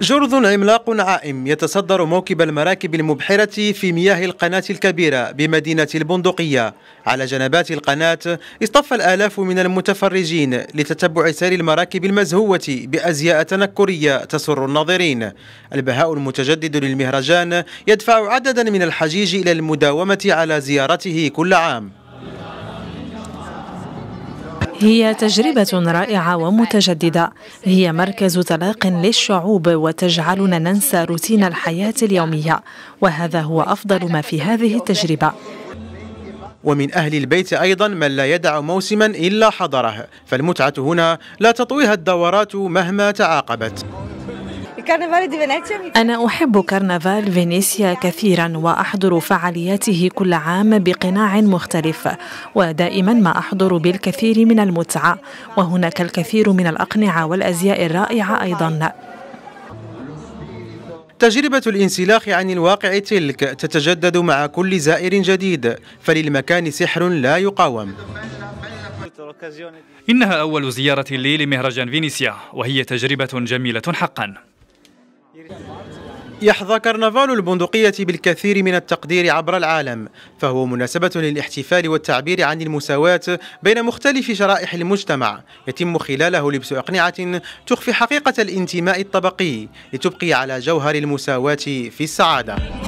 جرذ عملاق عائم يتصدر موكب المراكب المبحرة في مياه القناة الكبيرة بمدينة البندقية على جنبات القناة اصطف الآلاف من المتفرجين لتتبع سير المراكب المزهوة بأزياء تنكرية تسر الناظرين البهاء المتجدد للمهرجان يدفع عددا من الحجيج إلى المداومة على زيارته كل عام هي تجربة رائعة ومتجددة هي مركز تلاق للشعوب وتجعلنا ننسى روتين الحياة اليومية وهذا هو أفضل ما في هذه التجربة ومن أهل البيت أيضا من لا يدع موسما إلا حضره فالمتعة هنا لا تطويها الدورات مهما تعاقبت أنا أحب كرنفال فينيسيا كثيرا وأحضر فعالياته كل عام بقناع مختلف ودائما ما أحضر بالكثير من المتعة وهناك الكثير من الأقنعة والأزياء الرائعة أيضا تجربة الانسلاخ عن الواقع تلك تتجدد مع كل زائر جديد فللمكان سحر لا يقاوم إنها أول زيارة لي لمهرجان فينيسيا وهي تجربة جميلة حقاً يحظى كرنفال البندقية بالكثير من التقدير عبر العالم فهو مناسبة للاحتفال والتعبير عن المساواة بين مختلف شرائح المجتمع يتم خلاله لبس أقنعة تخفي حقيقة الانتماء الطبقي لتبقي على جوهر المساواة في السعادة